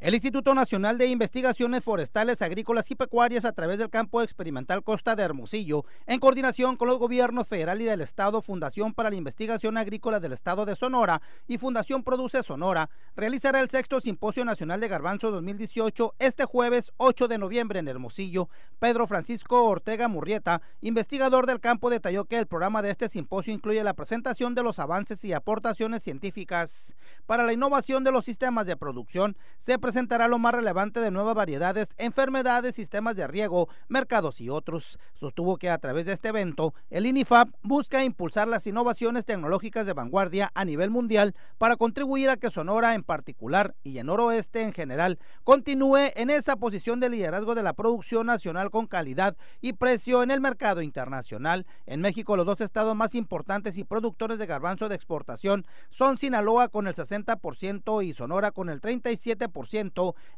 El Instituto Nacional de Investigaciones Forestales, Agrícolas y Pecuarias a través del campo experimental Costa de Hermosillo, en coordinación con los gobiernos federal y del Estado, Fundación para la Investigación Agrícola del Estado de Sonora y Fundación Produce Sonora, realizará el sexto Simposio Nacional de Garbanzo 2018 este jueves 8 de noviembre en Hermosillo. Pedro Francisco Ortega Murrieta, investigador del campo, detalló que el programa de este simposio incluye la presentación de los avances y aportaciones científicas para la innovación de los sistemas de producción. Se presentará lo más relevante de nuevas variedades, enfermedades, sistemas de riego, mercados y otros. Sostuvo que a través de este evento, el INIFAP busca impulsar las innovaciones tecnológicas de vanguardia a nivel mundial para contribuir a que Sonora en particular y en noroeste en general continúe en esa posición de liderazgo de la producción nacional con calidad y precio en el mercado internacional. En México, los dos estados más importantes y productores de garbanzo de exportación son Sinaloa con el 60% y Sonora con el 37%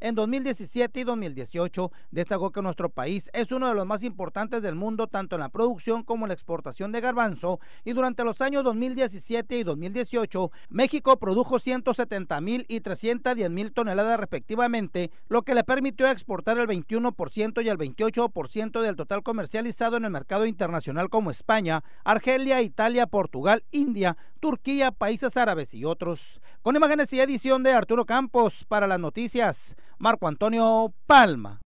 en 2017 y 2018. Destacó que nuestro país es uno de los más importantes del mundo tanto en la producción como en la exportación de garbanzo y durante los años 2017 y 2018 México produjo 170 mil y 310 mil toneladas respectivamente, lo que le permitió exportar el 21% y el 28% del total comercializado en el mercado internacional como España, Argelia, Italia, Portugal, India, Turquía, países árabes y otros. Con imágenes y edición de Arturo Campos para las noticias Marco Antonio Palma.